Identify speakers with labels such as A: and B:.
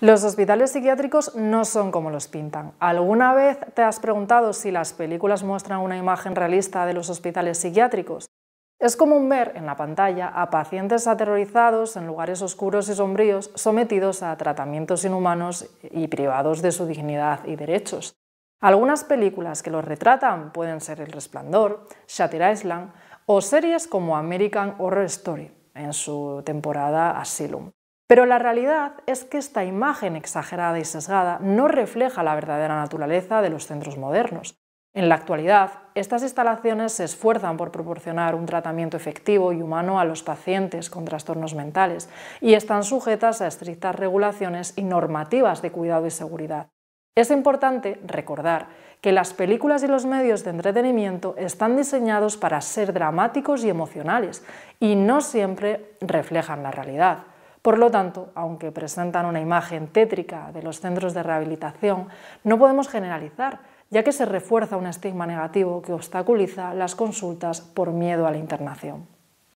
A: Los hospitales psiquiátricos no son como los pintan. ¿Alguna vez te has preguntado si las películas muestran una imagen realista de los hospitales psiquiátricos? Es común ver en la pantalla a pacientes aterrorizados en lugares oscuros y sombríos, sometidos a tratamientos inhumanos y privados de su dignidad y derechos. Algunas películas que los retratan pueden ser El Resplandor, Shatter Island o series como American Horror Story en su temporada Asylum. Pero la realidad es que esta imagen exagerada y sesgada no refleja la verdadera naturaleza de los centros modernos. En la actualidad, estas instalaciones se esfuerzan por proporcionar un tratamiento efectivo y humano a los pacientes con trastornos mentales y están sujetas a estrictas regulaciones y normativas de cuidado y seguridad. Es importante recordar que las películas y los medios de entretenimiento están diseñados para ser dramáticos y emocionales y no siempre reflejan la realidad. Por lo tanto, aunque presentan una imagen tétrica de los centros de rehabilitación, no podemos generalizar, ya que se refuerza un estigma negativo que obstaculiza las consultas por miedo a la internación.